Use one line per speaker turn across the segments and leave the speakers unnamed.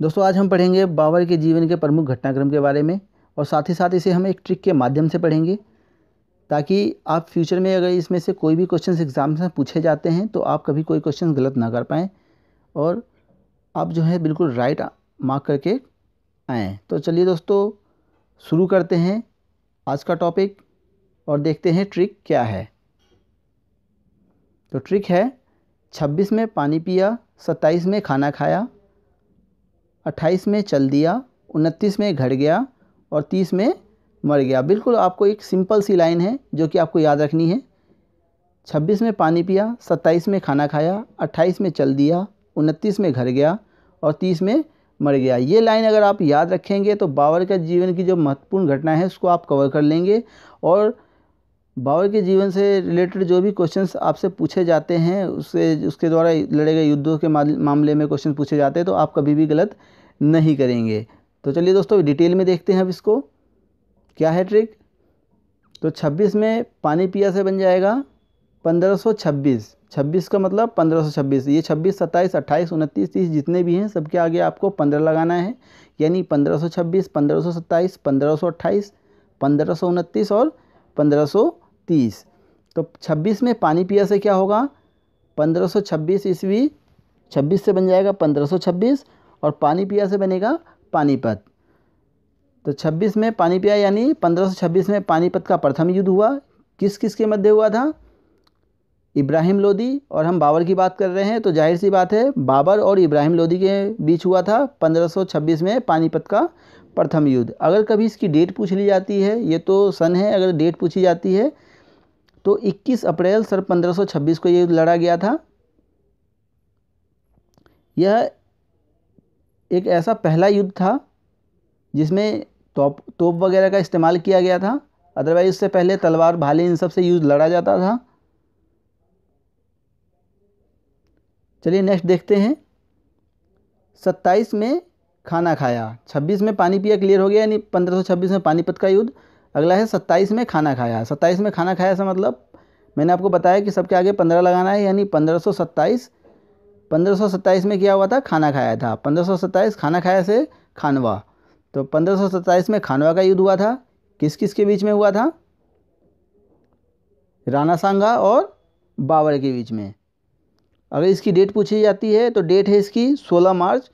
दोस्तों आज हम पढ़ेंगे बाबर के जीवन के प्रमुख घटनाक्रम के बारे में और साथ ही साथ इसे हम एक ट्रिक के माध्यम से पढ़ेंगे ताकि आप फ्यूचर में अगर इसमें से कोई भी क्वेश्चन एग्ज़ाम में पूछे जाते हैं तो आप कभी कोई क्वेश्चन गलत ना कर पाएँ और आप जो है बिल्कुल राइट मार्क करके आएँ तो चलिए दोस्तों शुरू करते हैं आज का टॉपिक और देखते हैं ट्रिक क्या है तो ट्रिक है छब्बीस में पानी पिया सत्ताईस में खाना खाया अट्ठाईस में चल दिया उनतीस में घट गया और तीस में मर गया बिल्कुल आपको एक सिंपल सी लाइन है जो कि आपको याद रखनी है छब्बीस में पानी पिया सत्ताईस में खाना खाया अट्ठाईस में चल दिया उनतीस में घर गया और तीस में मर गया ये लाइन अगर आप याद रखेंगे तो बाबर के जीवन की जो महत्वपूर्ण घटना है उसको आप कवर कर लेंगे और बाबर के जीवन से रिलेटेड जो भी क्वेश्चंस आपसे पूछे जाते हैं उससे उसके द्वारा लड़े गए युद्धों के मामले में क्वेश्चन पूछे जाते हैं तो आप कभी भी गलत नहीं करेंगे तो चलिए दोस्तों डिटेल में देखते हैं अब इसको क्या है ट्रिक तो 26 में पानी पिया से बन जाएगा 1526 26 का मतलब 1526 ये 26 27 28 29 तीस जितने भी हैं सबके आगे आपको 15 लगाना है यानी 1526 1527 1528 1529 और 1530 तो 26 में पानी पिया से क्या होगा 1526 सौ ईस्वी छब्बीस से बन जाएगा 1526 और पानी पिया से बनेगा पानीपत तो 26 में पानी पिया यानी 1526 में पानीपत का प्रथम युद्ध हुआ किस किस के मध्य हुआ था इब्राहिम लोदी और हम बाबर की बात कर रहे हैं तो जाहिर सी बात है बाबर और इब्राहिम लोदी के बीच हुआ था 1526 में पानीपत का प्रथम युद्ध अगर कभी इसकी डेट पूछ ली जाती है ये तो सन है अगर डेट पूछी जाती है तो 21 अप्रैल सर 1526 को ये युद्ध लड़ा गया था यह एक ऐसा पहला युद्ध था जिसमें तोप तोप वगैरह का इस्तेमाल किया गया था अदरवाइज उससे पहले तलवार भाले इन सब से यूज लड़ा जाता था चलिए नेक्स्ट देखते हैं सत्ताईस में खाना खाया छब्बीस में पानी पिया क्लियर हो गया यानी पंद्रह सौ छब्बीस में पानीपत का युद्ध अगला है सत्ताईस में खाना खाया सत्ताईस में खाना खाया सा मतलब मैंने आपको बताया कि सबके आगे पंद्रह लगाना है यानी पंद्रह सौ सत्ताईस पंद्रह में क्या हुआ था खाना खाया था पंद्रह खाना खाया से खानवा तो पंद्रह में खानवा का युद्ध हुआ था किस किस के बीच में हुआ था राणा सांगा और बाबर के बीच में अगर इसकी डेट पूछी जाती है तो डेट है इसकी 16 मार्च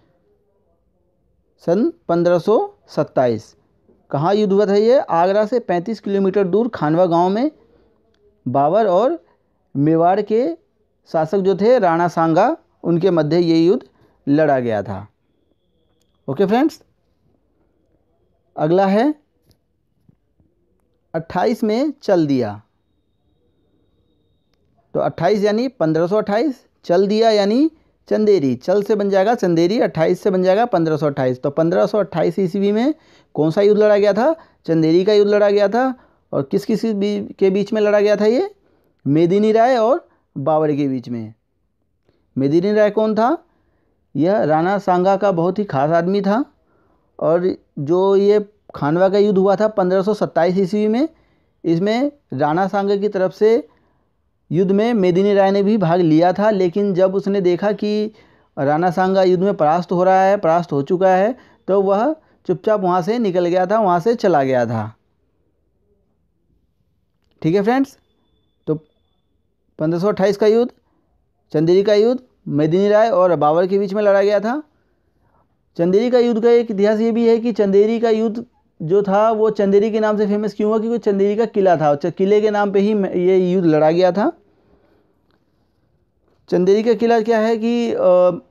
सन 1527 कहाँ युद्ध हुआ था ये आगरा से 35 किलोमीटर दूर खानवा गांव में बाबर और मेवाड़ के शासक जो थे राणा सांगा उनके मध्य ये युद्ध लड़ा गया था ओके फ्रेंड्स अगला है 28 में चल दिया तो 28 यानी 1528 चल दिया यानी चंदेरी चल से बन जाएगा चंदेरी 28 से बन जाएगा 1528 तो 1528 ईस्वी में कौन सा युद्ध लड़ा गया था चंदेरी का युद्ध लड़ा गया था और किस किस के बीच में लड़ा गया था ये मेदिनी राय और बाबर के बीच में मेदिनी राय कौन था यह राणा सांगा का बहुत ही खास आदमी था और जो ये खानवा का युद्ध हुआ था पंद्रह सौ ईस्वी में इसमें राणा सांगा की तरफ से युद्ध में मेदिनी राय ने भी भाग लिया था लेकिन जब उसने देखा कि राणा सांगा युद्ध में परास्त हो रहा है परास्त हो चुका है तो वह चुपचाप वहाँ से निकल गया था वहाँ से चला गया था ठीक है फ्रेंड्स तो पंद्रह का युद्ध चंदेरी का युद्ध मेदिनी राय और बाबर के बीच में लड़ा गया था चंदेरी का युद्ध का एक इतिहास ये भी है कि चंदेरी का युद्ध जो था वो चंदेरी के नाम से फेमस क्यों हुआ क्योंकि चंदेरी का किला था किले के नाम पे ही ये युद्ध लड़ा गया था चंदेरी का किला क्या है कि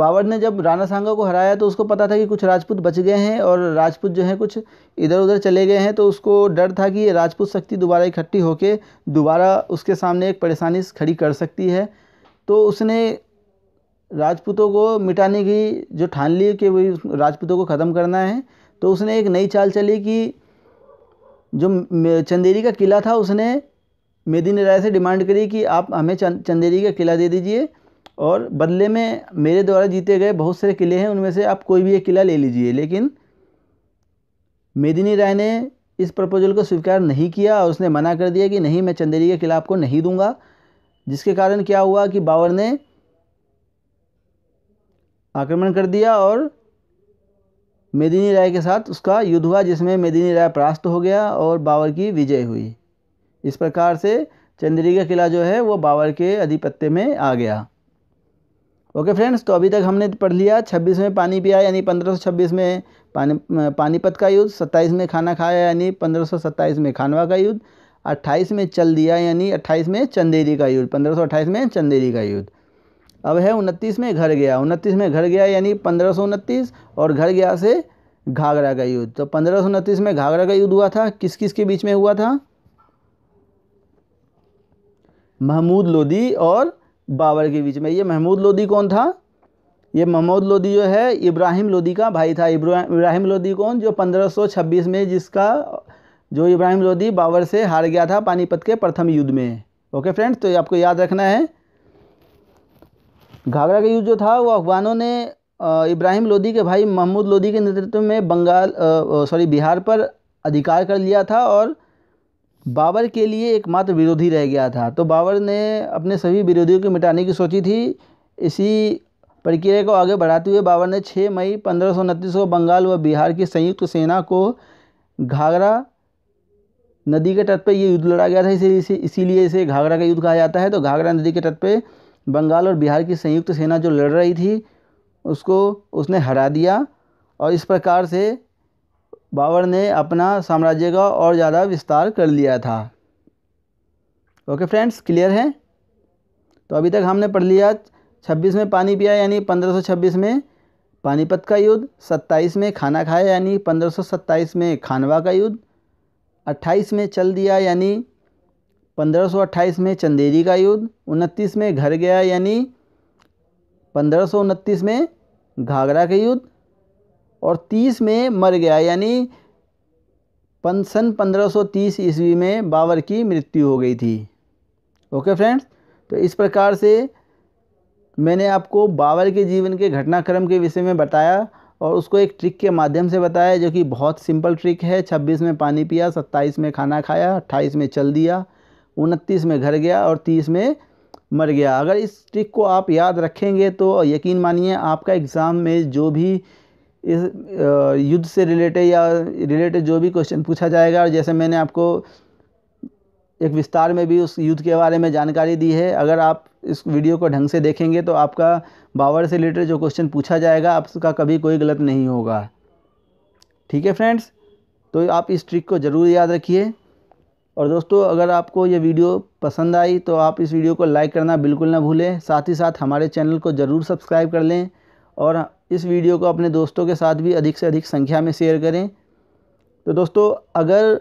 बाबर ने जब राणा सांगा को हराया तो उसको पता था कि कुछ राजपूत बच गए हैं और राजपूत जो हैं कुछ इधर उधर चले गए हैं तो उसको डर था कि ये राजपूत शक्ति दोबारा इकट्ठी होकर दोबारा उसके सामने एक परेशानी खड़ी कर सकती है तो उसने राजपूतों को मिटाने की जो ठान ली कि वही राजपूतों को ख़त्म करना है तो उसने एक नई चाल चली कि जो चंदेरी का किला था उसने मेदिनी राय से डिमांड करी कि आप हमें चंदेरी का किला दे दीजिए और बदले में मेरे द्वारा जीते गए बहुत सारे किले हैं उनमें से आप कोई भी एक किला ले लीजिए लेकिन मेदिनी राय ने इस प्रपोजल को स्वीकार नहीं किया और उसने मना कर दिया कि नहीं मैं चंदेरी का किला आपको नहीं दूंगा जिसके कारण क्या हुआ कि बाबर ने आक्रमण कर दिया और मेदिनी राय के साथ उसका युद्ध हुआ जिसमें मेदिनी राय परास्त हो गया और बाबर की विजय हुई इस प्रकार से चंद्री का किला जो है वो बाबर के अधिपत्य में आ गया ओके फ्रेंड्स तो अभी तक हमने पढ़ लिया छब्बीस में पानी पिया यानी पंद्रह सौ छब्बीस में पानी पानीपत का युद्ध सत्ताईस में खाना खाया यानी पंद्रह सौ सत्ताईस में खानवा का युद्ध अट्ठाईस में चल दिया यानी अट्ठाईस में चंदेरी का युद्ध पंद्रह सौ अट्ठाईस में चंदेरी का युद्ध अब है उनतीस में घर गया उनतीस में घर गया यानी पंद्रह सौ उनतीस और घर गया से घाघरा का युद्ध तो पंद्रह सौ उनतीस में घाघरा का युद्ध हुआ था किस किस के बीच में हुआ था महमूद लोदी और बाबर के बीच में ये महमूद लोदी कौन था ये महमूद लोधी जो है इब्राहिम लोदी का भाई था इब्राहिम लोधी कौन जो 1526 में जिसका जो इब्राहिम लोधी बाबर से हार गया था पानीपत के प्रथम युद्ध में ओके फ्रेंड्स तो ये आपको याद रखना है घाघरा का युद्ध जो था वो अफगानों ने इब्राहिम लोधी के भाई महमूद लोधी के नेतृत्व में बंगाल सॉरी बिहार पर अधिकार कर लिया था और बाबर के लिए एकमात्र विरोधी रह गया था तो बाबर ने अपने सभी विरोधियों को मिटाने की सोची थी इसी प्रक्रिया को आगे बढ़ाते हुए बाबर ने 6 मई पंद्रह को बंगाल व बिहार की संयुक्त सेना को घाघरा नदी के तट पर ये युद्ध लड़ा गया था इसे इसी इसीलिए इसे घाघरा का युद्ध कहा जाता है तो घाघरा नदी के तट पर बंगाल और बिहार की संयुक्त सेना जो लड़ रही थी उसको उसने हरा दिया और इस प्रकार से बाबर ने अपना साम्राज्य का और ज़्यादा विस्तार कर लिया था ओके फ्रेंड्स क्लियर है तो अभी तक हमने पढ़ लिया छब्बीस में पानी पिया यानी पंद्रह सौ छब्बीस में पानीपत का युद्ध सत्ताईस में खाना खाया यानी पंद्रह सौ सत्ताईस में खानवा का युद्ध अट्ठाईस में चल दिया यानी 1528 में चंदेरी का युद्ध उनतीस में घर गया यानी पंद्रह में घाघरा का युद्ध और तीस में मर गया यानी सन पंद्रह तीस ईस्वी में बाबर की मृत्यु हो गई थी ओके फ्रेंड्स तो इस प्रकार से मैंने आपको बाबर के जीवन के घटनाक्रम के विषय में बताया और उसको एक ट्रिक के माध्यम से बताया जो कि बहुत सिंपल ट्रिक है छब्बीस में पानी पिया सत्ताईस में खाना खाया अट्ठाईस में चल दिया उनतीस में घर गया और तीस में मर गया अगर इस ट्रिक को आप याद रखेंगे तो यकीन मानिए आपका एग्ज़ाम में जो भी इस युद्ध से रिलेटेड या रिलेटेड जो भी क्वेश्चन पूछा जाएगा और जैसे मैंने आपको एक विस्तार में भी उस युद्ध के बारे में जानकारी दी है अगर आप इस वीडियो को ढंग से देखेंगे तो आपका बावर से रिलेटेड जो क्वेश्चन पूछा जाएगा आपका कभी कोई गलत नहीं होगा ठीक है फ्रेंड्स तो आप इस ट्रिक को ज़रूर याद रखिए और दोस्तों अगर आपको ये वीडियो पसंद आई तो आप इस वीडियो को लाइक करना बिल्कुल ना भूलें साथ ही साथ हमारे चैनल को ज़रूर सब्सक्राइब कर लें और इस वीडियो को अपने दोस्तों के साथ भी अधिक से अधिक संख्या में शेयर करें तो दोस्तों अगर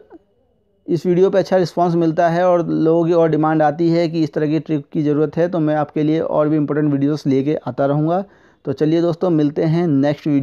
इस वीडियो पे अच्छा रिस्पांस मिलता है और लोगों की और डिमांड आती है कि इस तरह की ट्रिक की ज़रूरत है तो मैं आपके लिए और भी इंपॉर्टेंट वीडियोस लेके आता रहूँगा तो चलिए दोस्तों मिलते हैं नेक्स्ट वीडियो